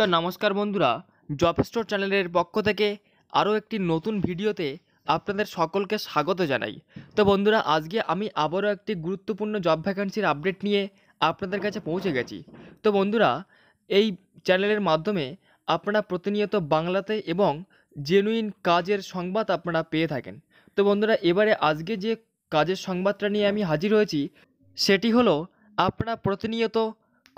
তো নমস্কার বন্ধুরা জব স্টোর চ্যানেলের পক্ষ থেকে আরও একটি নতুন ভিডিওতে আপনাদের সকলকে স্বাগত জানাই তো বন্ধুরা আজকে আমি আবারও একটি গুরুত্বপূর্ণ জব ভ্যাকান্সির আপডেট নিয়ে আপনাদের কাছে পৌঁছে গেছি তো বন্ধুরা এই চ্যানেলের মাধ্যমে আপনারা প্রতিনিয়ত বাংলাতে এবং জেনুইন কাজের সংবাদ আপনারা পেয়ে থাকেন তো বন্ধুরা এবারে আজকে যে কাজের সংবাদটা নিয়ে আমি হাজির হয়েছি সেটি হলো আপনারা প্রতিনিয়ত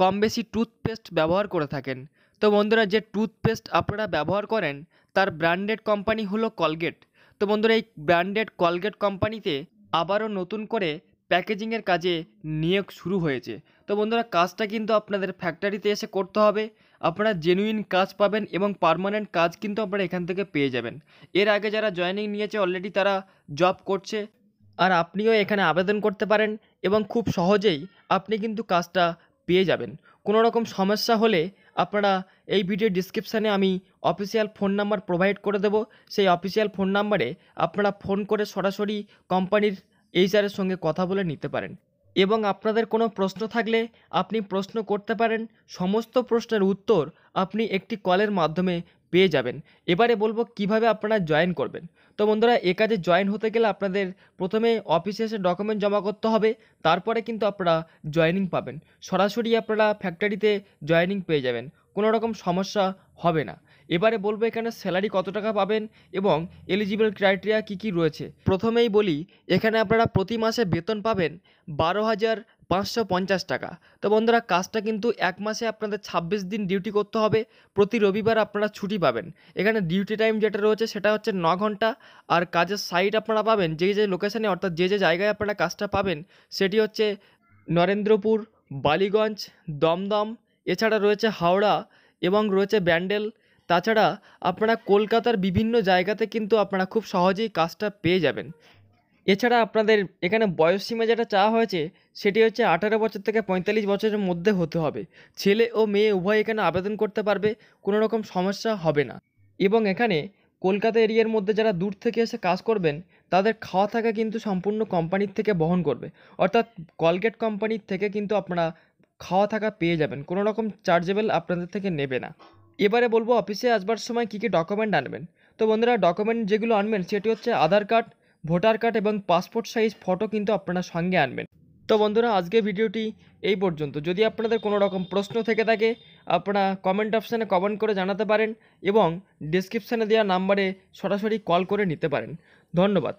কম বেশি টুথপেস্ট ব্যবহার করে থাকেন তো বন্ধুরা যে টুথপেস্ট আপনারা ব্যবহার করেন তার ব্র্যান্ডেড কোম্পানি হলো কলগেট তো বন্ধুরা এই ব্র্যান্ডেড কলগেট কোম্পানিতে আবারও নতুন করে প্যাকেজিংয়ের কাজে নিয়োগ শুরু হয়েছে তো বন্ধুরা কাজটা কিন্তু আপনাদের ফ্যাক্টরিতে এসে করতে হবে আপনারা জেনুইন কাজ পাবেন এবং পারমানেন্ট কাজ কিন্তু আপনারা এখান থেকে পেয়ে যাবেন এর আগে যারা জয়নিং নিয়েছে অলরেডি তারা জব করছে আর আপনিও এখানে আবেদন করতে পারেন এবং খুব সহজেই আপনি কিন্তু কাজটা পেয়ে যাবেন কোনো রকম সমস্যা হলে আপনারা এই ভিডিও ডিসক্রিপশানে আমি অফিসিয়াল ফোন নাম্বার প্রোভাইড করে দেব সেই অফিসিয়াল ফোন নাম্বারে আপনারা ফোন করে সরাসরি কোম্পানির এইচআরের সঙ্গে কথা বলে নিতে পারেন এবং আপনাদের কোনো প্রশ্ন থাকলে আপনি প্রশ্ন করতে পারেন সমস্ত প্রশ্নের উত্তর আপনি একটি কলের মাধ্যমে পেয়ে যাবেন এবারে বলবো কিভাবে আপনারা জয়েন করবেন তো বন্ধুরা এ কাজে জয়েন হতে গেলে আপনাদের প্রথমে অফিসে এসে ডকুমেন্ট জমা করতে হবে তারপরে কিন্তু আপনারা জয়েনিং পাবেন সরাসরি আপনারা ফ্যাক্টরিতে জয়েনিং পেয়ে যাবেন কোনো রকম সমস্যা হবে না এবারে বলবো এখানে স্যালারি কত টাকা পাবেন এবং এলিজিবল ক্রাইটেরিয়া কী কী রয়েছে প্রথমেই বলি এখানে আপনারা প্রতি মাসে বেতন পাবেন বারো হাজার পাঁচশো পঞ্চাশ টাকা তো বন্ধুরা কাজটা কিন্তু এক মাসে আপনাদের ছাব্বিশ দিন ডিউটি করতে হবে প্রতি রবিবার আপনারা ছুটি পাবেন এখানে ডিউটি টাইম যেটা রয়েছে সেটা হচ্ছে ন ঘন্টা আর কাজের সাইট আপনারা পাবেন যে যে লোকেশানে অর্থাৎ যে যে জায়গায় আপনারা কাজটা পাবেন সেটি হচ্ছে নরেন্দ্রপুর বালিগঞ্জ দমদম এছাড়া রয়েছে হাওড়া এবং রয়েছে ব্যান্ডেল তাছাড়া আপনারা কলকাতার বিভিন্ন জায়গাতে কিন্তু আপনারা খুব সহজেই কাজটা পেয়ে যাবেন এছাড়া আপনাদের এখানে বয়স সীমা যেটা চাওয়া হয়েছে সেটি হচ্ছে আঠারো বছর থেকে পঁয়তাল্লিশ বছরের মধ্যে হতে হবে ছেলে ও মেয়ে উভয় এখানে আবেদন করতে পারবে কোনো রকম সমস্যা হবে না এবং এখানে কলকাতা এরিয়ার মধ্যে যারা দূর থেকে এসে কাজ করবেন তাদের খাওয়া থাকা কিন্তু সম্পূর্ণ কোম্পানির থেকে বহন করবে অর্থাৎ কলগেট কোম্পানির থেকে কিন্তু আপনারা খাওয়া থাকা পেয়ে যাবেন কোনো রকম চার্জেবল আপনাদের থেকে নেবে না এবারে বলবো অফিসে আসবার সময় কী কী ডকুমেন্ট আনবেন তো বন্ধুরা ডকুমেন্ট যেগুলো আনবেন সেটি হচ্ছে আধার কার্ড ভোটার কার্ড এবং পাসপোর্ট সাইজ ফটো কিন্তু আপনারা সঙ্গে আনবেন তো বন্ধুরা আজকে ভিডিওটি এই পর্যন্ত যদি আপনাদের কোনো রকম প্রশ্ন থেকে থাকে আপনারা কমেন্ট অপশানে কমেন্ট করে জানাতে পারেন এবং ডিসক্রিপশানে দেওয়া নাম্বারে সরাসরি কল করে নিতে পারেন ধন্যবাদ